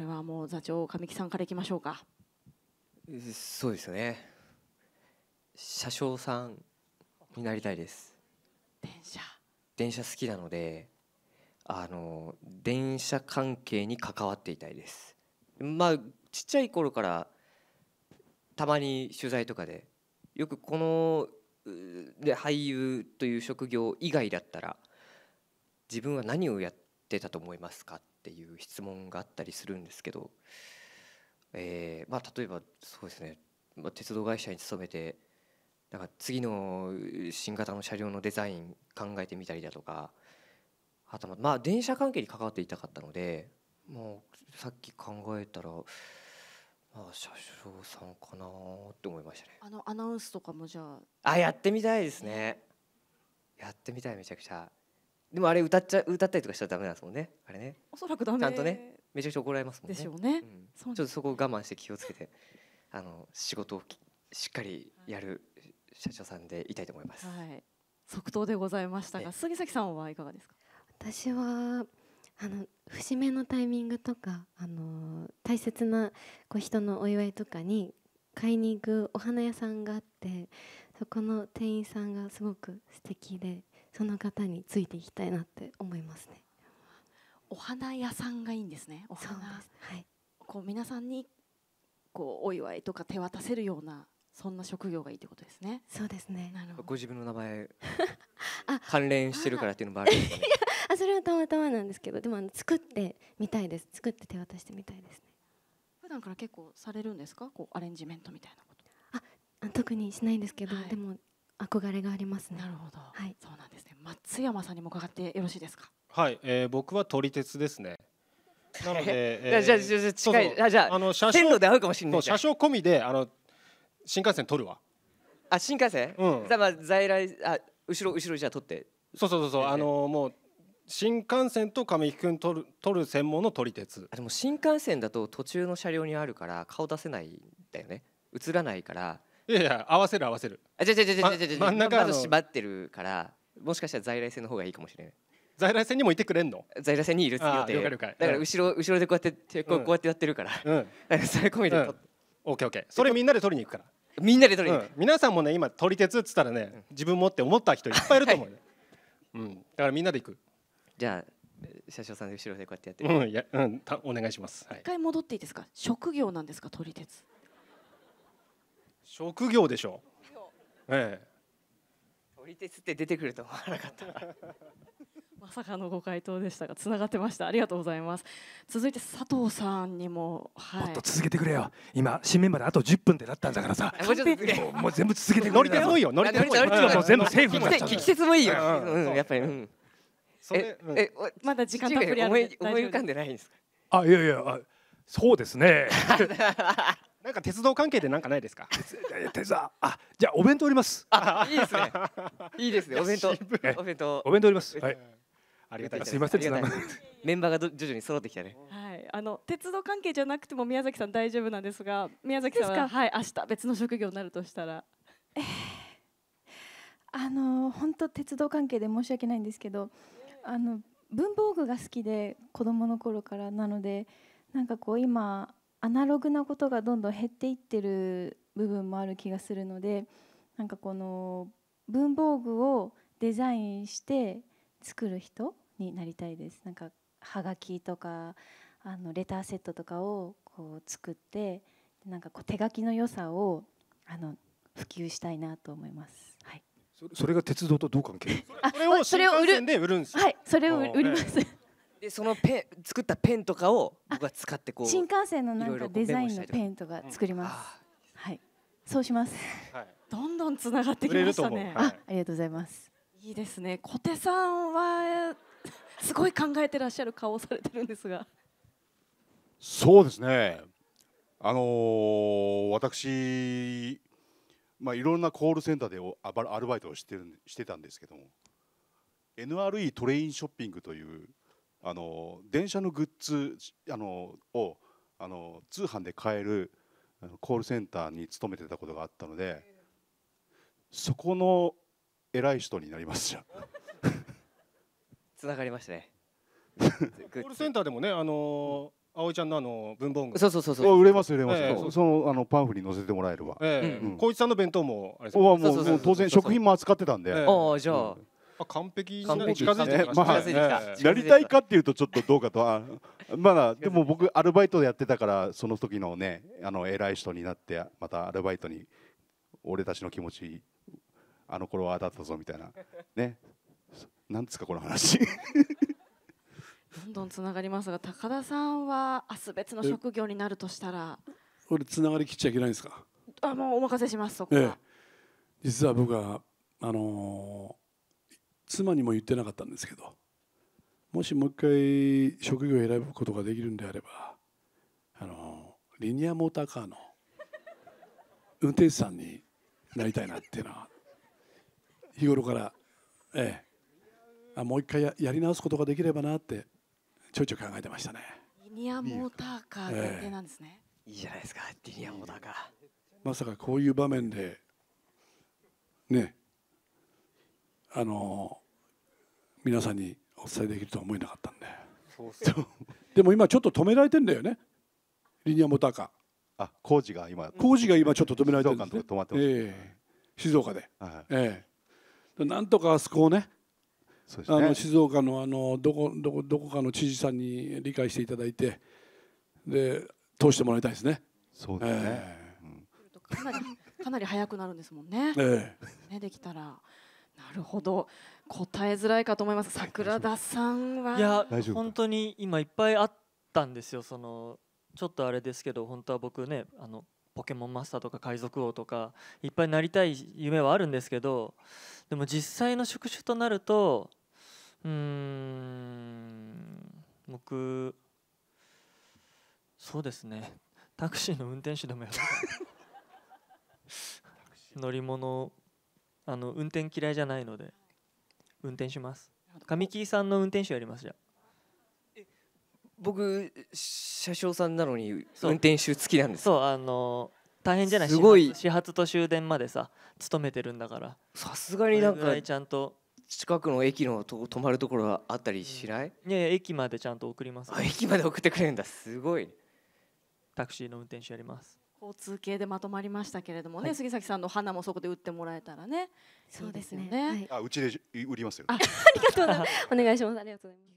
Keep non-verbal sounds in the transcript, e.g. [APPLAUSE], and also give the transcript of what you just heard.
これはもう座長神木さんからいきましょうかそうですね車掌さんになりたいです電車電車好きなのであの電車関係に関わっていたいですまあちっちゃい頃からたまに取材とかでよくこので俳優という職業以外だったら自分は何をやってたと思いますかっていう質問があったりするんですけど、えーまあ、例えばそうですね、まあ、鉄道会社に勤めてなんか次の新型の車両のデザイン考えてみたりだとかあとまあ電車関係に関わっていたかったのでもうさっき考えたら。まあ、車掌さんかなって思いましたね。あのアナウンスとかもじゃあ。あ、やってみたいですね。やってみたい、めちゃくちゃ。でもあれ歌っちゃ歌ったりとかしちゃダメなんですもんねあれねおそらくダメちゃんとねめちゃくちゃ怒られますもんねでしょうね、ちょっとそこを我慢して気をつけてあの仕事をしっかりやる社長さんでいたいと思います、はい、即答でございましたが杉崎さんはいかがですか私はあの節目のタイミングとか、あの大切なこう人のお祝いとかに買いに行くお花屋さんがあってそこの店員さんがすごく素敵でその方についていきたいなって思いますね。お花屋さんがいいんですね。お花はい。こう皆さんにこうお祝いとか手渡せるようなそんな職業がいいってことですね。そうですね。なるほど。ご自分の名前 [LAUGHS] 関連してるからっていうのもあるんですね。[LAUGHS] あそれはたまたまなんですけどでもあの作ってみたいです作って手渡してみたいですね。普段から結構されるんですかこうアレンジメントみたいなこと。あ特にしないんですけど、はい、でも憧れがありますね。なるほど。はい。そうなんですね。松山さんにも伺ってよろしいですか。はい、えー、僕は撮り鉄ですね。なので、[LAUGHS] えー、じゃあじゃあ近いあじゃああの車線路で会うかもしれない。車掌込みであの新幹線撮るわ。あ新幹線？うん。じゃまあ在来あ後ろ後ろじゃあ撮って。そうそうそうそう、えー、あのもう。新幹線と亀井君撮る取る専門の撮り鉄でも新幹線だと途中の車両にあるから顔出せないんだよね映らないからいやいや合わせる合わせるあじゃじゃじゃじゃじゃ真ん中縛ってるからもしかしたら在来線の方がいいかもしれない在来線にもいてくれんの在来線にいる予あー了だから後ろ後ろでこうやってこうこうやってやってるからそれ込みで撮っオケーオケーそれみんなで取りに行くからみんなで撮りに行く皆さんもね今撮り鉄っつったらね自分もって思った人いっぱいいると思うよ、[LAUGHS] うん、だからみんなで行く、じゃあ車掌さんで後ろでこうやってやってうんいやうん、たお願いします、一回戻っていいですか職業なんですか撮り鉄職業でしょう。ええ。撮り鉄って出てくると思わなかった。[LAUGHS] まさかのご回答でしたが、繋がってました。ありがとうございます。続いて佐藤さんにも、はい、もっと続けてくれよ。今新メンバーであと10分でなったんだからさ。もうもう全部続けて乗り鉄もいいよ。乗り鉄もいもう全部セーフになっちゃう。季節もいいよ。うん、やっぱり。うん、え、え、まだ時間たっぷりある。思い浮かんでないんですか。あ、いやいや、そうですね。[LAUGHS] [LAUGHS] なんか鉄道関係でなんかないですか。鉄道、あ、じゃお弁当おります。いいですね。[LAUGHS] いいですね。お弁当。お弁当。お弁当おります。はい。ありがたいす。すみません。メンバーが徐々に揃ってきたね。はい、あの鉄道関係じゃなくても宮崎さん大丈夫なんですが、宮崎さんははい明日別の職業になるとしたら。えー、あの本当鉄道関係で申し訳ないんですけど、あの文房具が好きで子供の頃からなので、なんかこう今アナログなことがどんどん減っていってる部分もある気がするのでなんかこの文房具をデザインして作る人になりたいです。なんかはがきとかあのレターセットとかをこう作ってなんかこう手書きの良さをあの普及したいなと思います。はい。それが鉄道とどう関係？あ、それを売る。はい、それを売ります。でそのペン作ったペンとかを僕は使ってこう新幹線のなんかデザインのペンとか作ります、うん、はいそうします、はい、どんどんつながってきましたね、はい、あありがとうございますいいですね小手さんはすごい考えてらっしゃる顔をされてるんですがそうですねあのー、私まあいろんなコールセンターでアルバイトをしてるしてたんですけども NRE トレインショッピングというあの電車のグッズあのをあの通販で買えるコールセンターに勤めてたことがあったのでそこの偉い人になりましたつながりましたね [LAUGHS] コールセンターでもねあの葵ちゃんのあの文房具そうそうそうそう売れます売れます、えー、そのあのパンフに載せてもらえれば光一、えーうん、さんの弁当もあれもう当然食品も扱ってたんで、えー、ああじゃあ、うんあ完璧に近づいてきましたね。まあ、なりたいかっていうとちょっとどうかとは、まだでも僕アルバイトやってたからその時のねあの偉い人になってまたアルバイトに俺たちの気持ちあの頃は当たったぞみたいなねなんですかこの話どんどんつながりますが高田さんは明日別の職業になるとしたらこれつながりきっちゃいけないんですかあもうお任せしますそこは、ええ、実は僕はあの妻にも言ってなかったんですけどもしもう一回職業を選ぶことができるんであればあのリニアモーターカーの運転手さんになりたいなっていうのは日頃から、ええ、あもう一回ややり直すことができればなってちょいちょい考えてましたね。リニアモーターカー限定なんですね、ええ、いいじゃないですかリニアモーターカーまさかこういう場面でねあの皆さんにお伝えできるとは思えなかったんでそうでも今ちょっと止められてんだよねリニアモーターカーあ工事が今工事が今ちょっと止められてるんです、ね、静岡で、はいえー、なんとかあそこをね、ね、あの静岡のあのどこどこどこかの知事さんに理解していただいてで通してもらいたいですね。そうですね、えー、かなりかなり早くなるんですもんね。ねできたら。なるほど答えづらいかと思います桜田さんはいや本当に今いっぱいあったんですよそのちょっとあれですけど本当は僕ねあのポケモンマスターとか海賊王とかいっぱいなりたい夢はあるんですけどでも実際の宿主となるとうん僕そうですねタクシーの運転手でもやる [LAUGHS] 乗り物あの運転嫌いじゃないので運転します神木さんの運転手やりますじゃ僕車掌さんなのに運転手付きなんですそうあの大変じゃないすごい始発と終電までさ勤めてるんだからさすがになんかちゃんと近くの駅のと泊まるところあったりしない、うん、いやいや駅までちゃんと送ります、駅まで送ってくれるんだすごいタクシーの運転手やります交通系でまとまりましたけれどもね、はい、杉崎さんの花もそこで売ってもらえたらねそうですよね、はい、あうちで売りますよ、あありがとうございます [LAUGHS] お願いしますありがとうございます